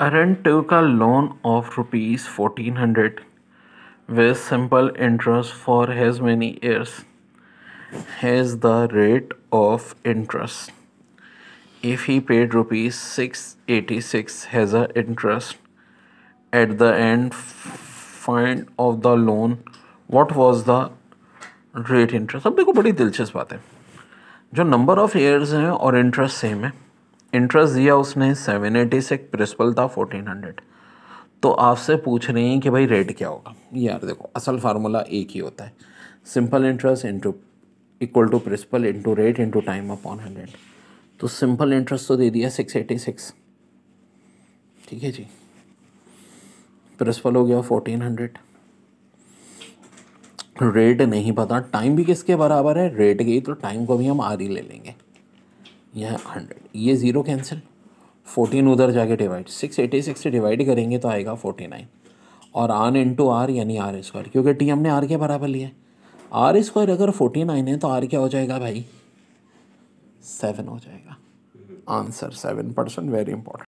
aren't to का loan of rupees fourteen hundred with simple interest for has many years has the rate of interest if he paid rupees six eighty six has a interest at the end find of the loan what was the rate interest अब देखो बड़ी दिलचस्प बात है जो number of years हैं और interest same है इंटरेस्ट दिया उसने सेवन एटी सिक्स प्रिंसिपल था फोर्टीन हंड्रेड तो आपसे पूछ रहे हैं कि भाई रेट क्या होगा यार देखो असल फार्मूला एक ही होता है simple interest into equal to principal into rate into time upon hundred तो सिंपल इंटरेस्ट तो दे दिया सिक्स एटी सिक्स ठीक है जी प्रिंसिपल हो गया फोर्टीन हंड्रेड रेट नहीं पता टाइम भी किसके बराबर है रेट गई तो टाइम को भी हम आर ही ले लेंगे यहाँ हंड्रेड ये ज़ीरो कैंसिल फोर्टीन उधर जाके डिवाइड सिक्स एटी सिक्स से डिवाइड करेंगे तो आएगा फोर्टी नाइन और आर टू आर यानी आर स्क्वायर क्योंकि टी हमने आर के बराबर लिया है आर स्क्वायर अगर फोर्टी नाइन है तो आर क्या हो जाएगा भाई सेवन हो जाएगा answer seven percent very important